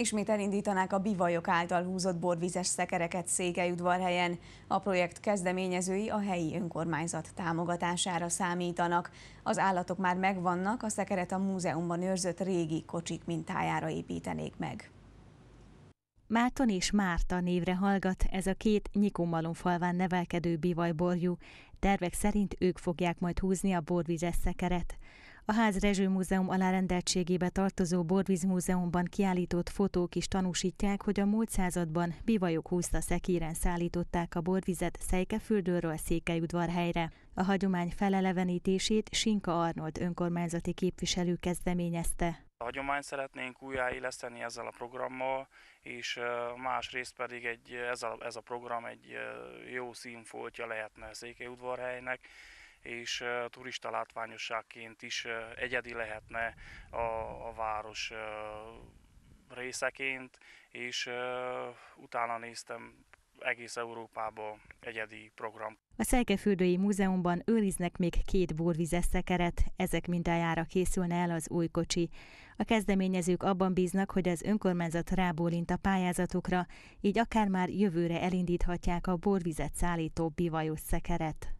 Ismét elindítanák a bivajok által húzott borvizes szekereket Székelyudvarhelyen. A projekt kezdeményezői a helyi önkormányzat támogatására számítanak. Az állatok már megvannak, a szekeret a múzeumban őrzött régi kocsik mintájára építenék meg. Márton és Márta névre hallgat ez a két Nyikummalon falván nevelkedő bivajborjú. Tervek szerint ők fogják majd húzni a borvizes szekeret. A Ház Rezső Múzeum alárendeltségébe tartozó Borvíz Múzeumban kiállított fotók is tanúsítják, hogy a múlt században bivajok húzta szekíren szállították a borvizet Szejkefüldőről Székelyudvarhelyre. A hagyomány felelevenítését Sinka Arnold önkormányzati képviselő kezdeményezte. A hagyományt szeretnénk újjáéleszteni ezzel a programmal, és másrészt pedig egy, ez, a, ez a program egy jó színfoltja lehetne Székelyudvarhelynek, és turista látványosságként is egyedi lehetne a, a város részeként, és utána néztem egész Európába egyedi program. A Szelkefürdői Múzeumban őriznek még két borvizes szekeret, ezek mintájára készülne el az új kocsi. A kezdeményezők abban bíznak, hogy az önkormányzat rábólint a pályázatukra, így akár már jövőre elindíthatják a borvizet szállító bivajos szekeret.